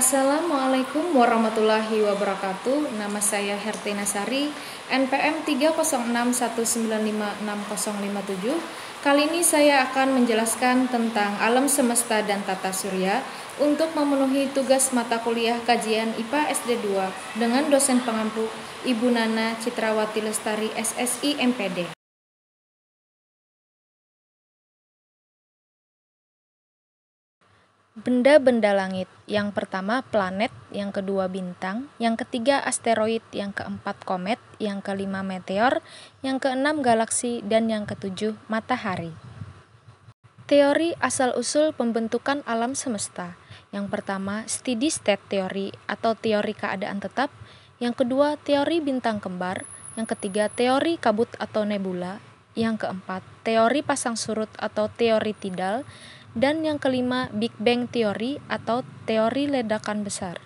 Assalamualaikum warahmatullahi wabarakatuh. Nama saya Hertina Sari, NPM 3061956057. Kali ini saya akan menjelaskan tentang alam semesta dan tata surya untuk memenuhi tugas mata kuliah kajian IPA SD 2 dengan dosen pengampu Ibu Nana Citrawati Lestari SSI MPD. Benda-benda langit, yang pertama planet, yang kedua bintang, yang ketiga asteroid, yang keempat komet, yang kelima meteor, yang keenam galaksi, dan yang ketujuh matahari. Teori asal-usul pembentukan alam semesta. Yang pertama, steady state theory atau teori keadaan tetap. Yang kedua, teori bintang kembar. Yang ketiga, teori kabut atau nebula. Yang keempat, teori pasang surut atau teori tidal dan yang kelima Big Bang Theory atau teori ledakan besar.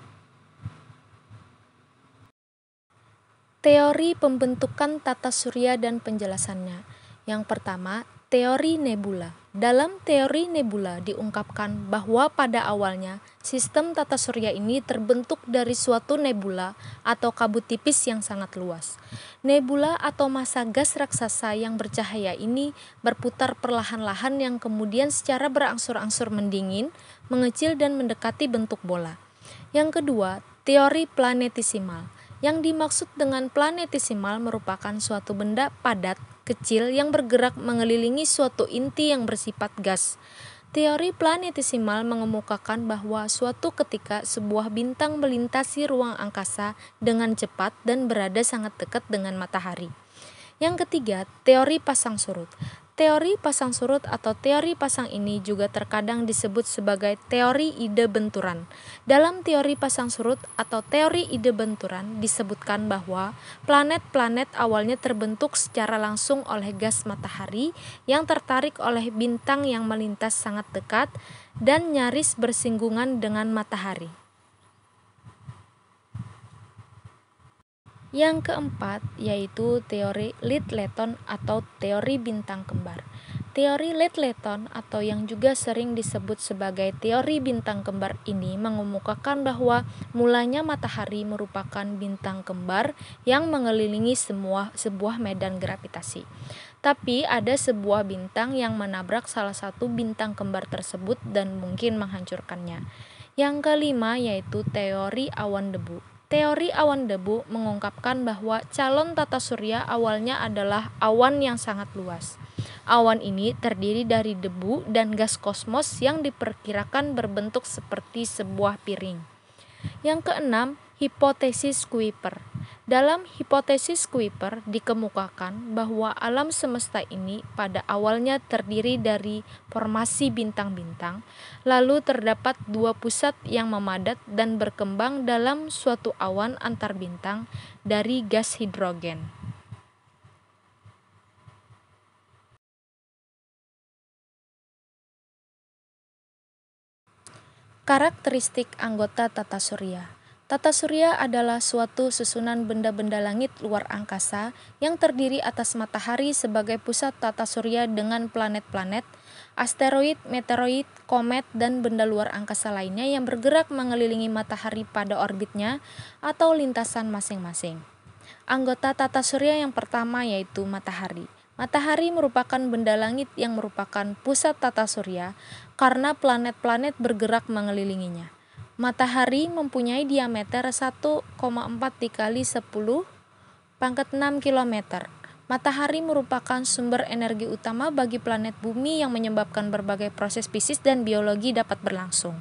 Teori pembentukan tata surya dan penjelasannya. Yang pertama, teori nebula. Dalam teori nebula diungkapkan bahwa pada awalnya sistem tata surya ini terbentuk dari suatu nebula atau kabut tipis yang sangat luas. Nebula atau masa gas raksasa yang bercahaya ini berputar perlahan-lahan yang kemudian secara berangsur-angsur mendingin, mengecil dan mendekati bentuk bola. Yang kedua, teori planetisimal. Yang dimaksud dengan planetisimal merupakan suatu benda padat kecil yang bergerak mengelilingi suatu inti yang bersifat gas. Teori planetesimal mengemukakan bahwa suatu ketika sebuah bintang melintasi ruang angkasa dengan cepat dan berada sangat dekat dengan matahari. Yang ketiga, teori pasang surut. Teori pasang surut atau teori pasang ini juga terkadang disebut sebagai teori ide benturan. Dalam teori pasang surut atau teori ide benturan disebutkan bahwa planet-planet awalnya terbentuk secara langsung oleh gas matahari yang tertarik oleh bintang yang melintas sangat dekat dan nyaris bersinggungan dengan matahari. Yang keempat yaitu teori Litleton atau teori bintang kembar. Teori Litleton atau yang juga sering disebut sebagai teori bintang kembar ini mengemukakan bahwa mulanya matahari merupakan bintang kembar yang mengelilingi semua sebuah medan gravitasi. Tapi ada sebuah bintang yang menabrak salah satu bintang kembar tersebut dan mungkin menghancurkannya. Yang kelima yaitu teori awan debu. Teori awan debu mengungkapkan bahwa calon tata surya awalnya adalah awan yang sangat luas. Awan ini terdiri dari debu dan gas kosmos yang diperkirakan berbentuk seperti sebuah piring. Yang keenam, hipotesis Kuiper. Dalam hipotesis Kuiper dikemukakan bahwa alam semesta ini pada awalnya terdiri dari formasi bintang-bintang, lalu terdapat dua pusat yang memadat dan berkembang dalam suatu awan antar bintang dari gas hidrogen. Karakteristik anggota tata surya Tata surya adalah suatu susunan benda-benda langit luar angkasa yang terdiri atas matahari sebagai pusat tata surya dengan planet-planet, asteroid, meteoroid, komet, dan benda luar angkasa lainnya yang bergerak mengelilingi matahari pada orbitnya atau lintasan masing-masing. Anggota tata surya yang pertama yaitu matahari. Matahari merupakan benda langit yang merupakan pusat tata surya karena planet-planet bergerak mengelilinginya. Matahari mempunyai diameter 1,4 dikali 10 pangkat 6 km. Matahari merupakan sumber energi utama bagi planet bumi yang menyebabkan berbagai proses fisik dan biologi dapat berlangsung.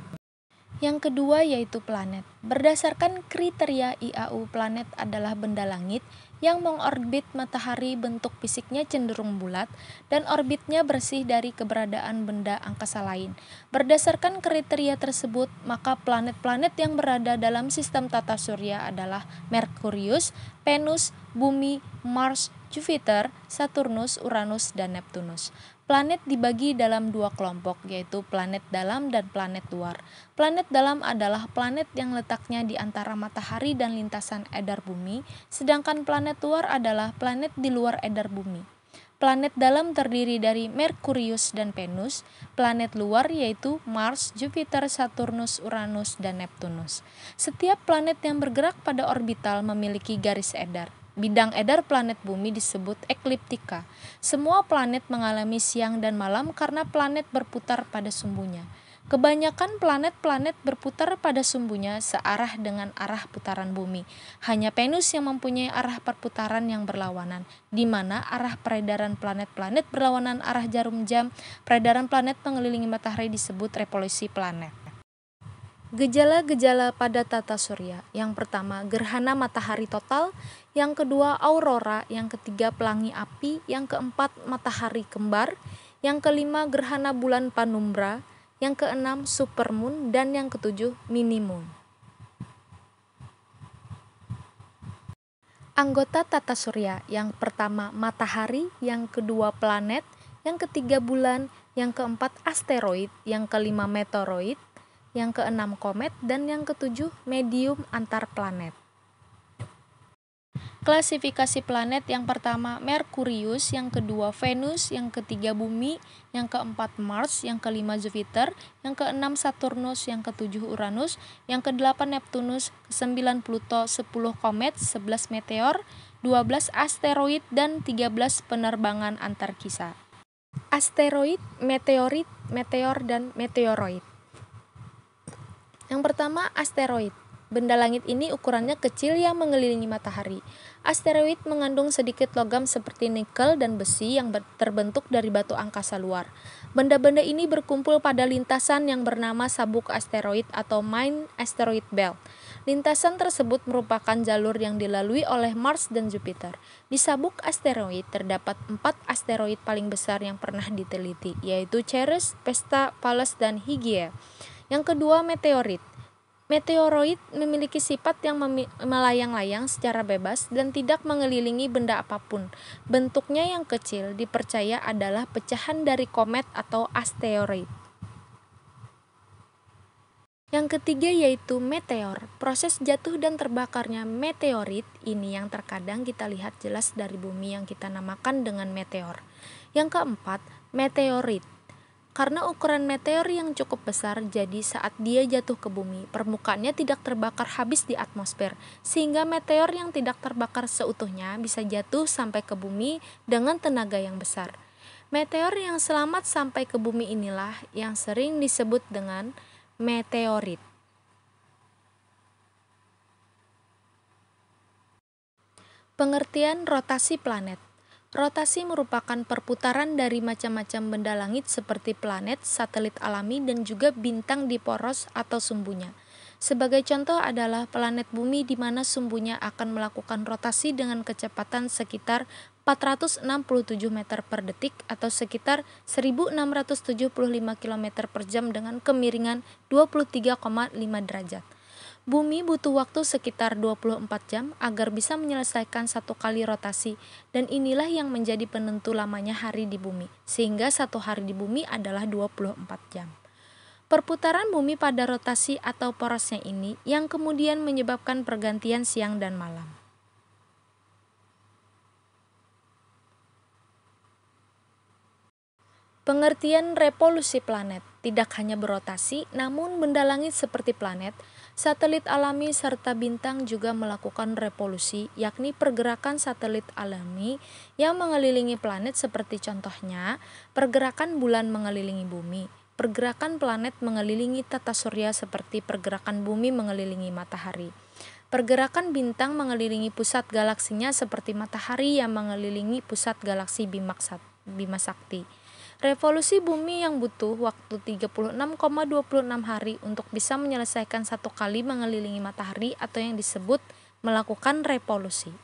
Yang kedua yaitu planet. Berdasarkan kriteria IAU, planet adalah benda langit yang mengorbit matahari bentuk fisiknya cenderung bulat dan orbitnya bersih dari keberadaan benda angkasa lain. Berdasarkan kriteria tersebut, maka planet-planet yang berada dalam sistem tata surya adalah Merkurius, Venus, Bumi, Mars, Jupiter, Saturnus, Uranus, dan Neptunus. Planet dibagi dalam dua kelompok, yaitu planet dalam dan planet luar. Planet dalam adalah planet yang letaknya di antara matahari dan lintasan edar bumi, sedangkan planet luar adalah planet di luar edar bumi. Planet dalam terdiri dari Merkurius dan Venus, planet luar yaitu Mars, Jupiter, Saturnus, Uranus, dan Neptunus. Setiap planet yang bergerak pada orbital memiliki garis edar. Bidang edar planet bumi disebut ekliptika. Semua planet mengalami siang dan malam karena planet berputar pada sumbunya. Kebanyakan planet-planet berputar pada sumbunya searah dengan arah putaran bumi. Hanya Venus yang mempunyai arah perputaran yang berlawanan, di mana arah peredaran planet-planet berlawanan arah jarum jam. Peredaran planet mengelilingi matahari disebut revolusi planet. Gejala-gejala pada tata surya. Yang pertama, gerhana matahari total, yang kedua aurora, yang ketiga pelangi api, yang keempat matahari kembar, yang kelima gerhana bulan panumbra, yang keenam supermoon dan yang ketujuh minimum. Anggota tata surya yang pertama matahari, yang kedua planet, yang ketiga bulan, yang keempat asteroid, yang kelima meteoroid, yang keenam komet, dan yang ketujuh medium antar planet. Klasifikasi planet yang pertama Merkurius, yang kedua Venus, yang ketiga Bumi, yang keempat Mars, yang kelima Jupiter, yang keenam Saturnus, yang ketujuh Uranus, yang kedelapan Neptunus, sembilan Pluto, sepuluh komet, sebelas meteor, dua belas asteroid, dan tiga belas penerbangan antarkisa. Asteroid, meteorit, meteor, dan meteoroid. Yang pertama, asteroid. Benda langit ini ukurannya kecil yang mengelilingi matahari. Asteroid mengandung sedikit logam seperti nikel dan besi yang terbentuk dari batu angkasa luar. Benda-benda ini berkumpul pada lintasan yang bernama sabuk asteroid atau main asteroid belt. Lintasan tersebut merupakan jalur yang dilalui oleh Mars dan Jupiter. Di sabuk asteroid terdapat empat asteroid paling besar yang pernah diteliti, yaitu Ceres, Vesta, Pallas, dan Hygieia. Yang kedua, meteorit. Meteoroid memiliki sifat yang melayang-layang secara bebas dan tidak mengelilingi benda apapun. Bentuknya yang kecil dipercaya adalah pecahan dari komet atau asteroid. Yang ketiga yaitu meteor. Proses jatuh dan terbakarnya meteorit ini yang terkadang kita lihat jelas dari bumi yang kita namakan dengan meteor. Yang keempat, meteorit. Karena ukuran meteor yang cukup besar, jadi saat dia jatuh ke bumi, permukaannya tidak terbakar habis di atmosfer, sehingga meteor yang tidak terbakar seutuhnya bisa jatuh sampai ke bumi dengan tenaga yang besar. Meteor yang selamat sampai ke bumi inilah yang sering disebut dengan meteorit. Pengertian rotasi planet Rotasi merupakan perputaran dari macam-macam benda langit seperti planet, satelit alami, dan juga bintang di poros atau sumbunya. Sebagai contoh adalah planet bumi di mana sumbunya akan melakukan rotasi dengan kecepatan sekitar 467 meter per detik atau sekitar 1675 km per jam dengan kemiringan 23,5 derajat. Bumi butuh waktu sekitar 24 jam agar bisa menyelesaikan satu kali rotasi, dan inilah yang menjadi penentu lamanya hari di bumi, sehingga satu hari di bumi adalah 24 jam. Perputaran bumi pada rotasi atau porosnya ini yang kemudian menyebabkan pergantian siang dan malam. Pengertian revolusi planet tidak hanya berotasi, namun benda langit seperti planet – Satelit alami serta bintang juga melakukan revolusi, yakni pergerakan satelit alami yang mengelilingi planet seperti contohnya pergerakan bulan mengelilingi bumi, pergerakan planet mengelilingi tata surya seperti pergerakan bumi mengelilingi matahari. Pergerakan bintang mengelilingi pusat galaksinya seperti matahari yang mengelilingi pusat galaksi Bima Sakti. Revolusi bumi yang butuh waktu 36,26 hari untuk bisa menyelesaikan satu kali mengelilingi matahari atau yang disebut melakukan revolusi.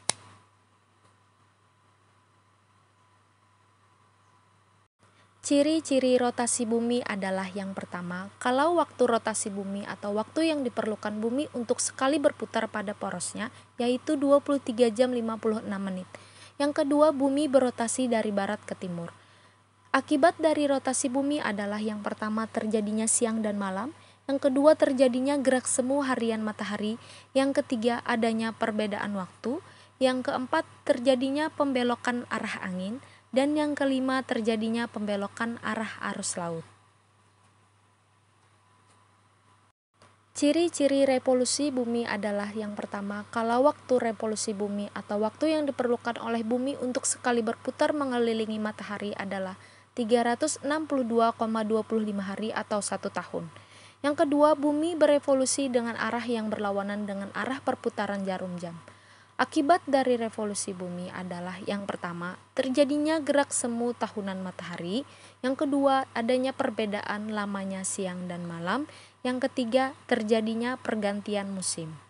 Ciri-ciri rotasi bumi adalah yang pertama, kalau waktu rotasi bumi atau waktu yang diperlukan bumi untuk sekali berputar pada porosnya, yaitu 23 jam 56 menit. Yang kedua, bumi berotasi dari barat ke timur. Akibat dari rotasi bumi adalah yang pertama terjadinya siang dan malam, yang kedua terjadinya gerak semu harian matahari, yang ketiga adanya perbedaan waktu, yang keempat terjadinya pembelokan arah angin, dan yang kelima terjadinya pembelokan arah arus laut. Ciri-ciri revolusi bumi adalah yang pertama, kalau waktu revolusi bumi atau waktu yang diperlukan oleh bumi untuk sekali berputar mengelilingi matahari adalah 362,25 hari atau satu tahun. Yang kedua, bumi berevolusi dengan arah yang berlawanan dengan arah perputaran jarum jam. Akibat dari revolusi bumi adalah yang pertama, terjadinya gerak semu tahunan matahari, yang kedua, adanya perbedaan lamanya siang dan malam, yang ketiga, terjadinya pergantian musim.